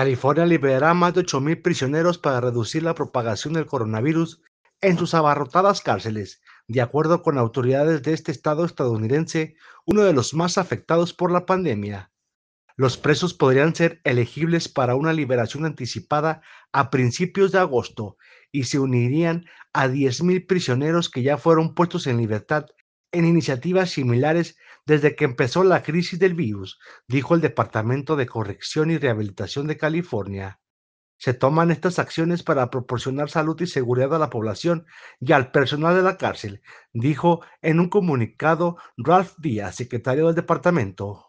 California liberará más de mil prisioneros para reducir la propagación del coronavirus en sus abarrotadas cárceles, de acuerdo con autoridades de este estado estadounidense, uno de los más afectados por la pandemia. Los presos podrían ser elegibles para una liberación anticipada a principios de agosto y se unirían a 10.000 prisioneros que ya fueron puestos en libertad en iniciativas similares desde que empezó la crisis del virus, dijo el Departamento de Corrección y Rehabilitación de California. Se toman estas acciones para proporcionar salud y seguridad a la población y al personal de la cárcel, dijo en un comunicado Ralph Díaz, secretario del departamento.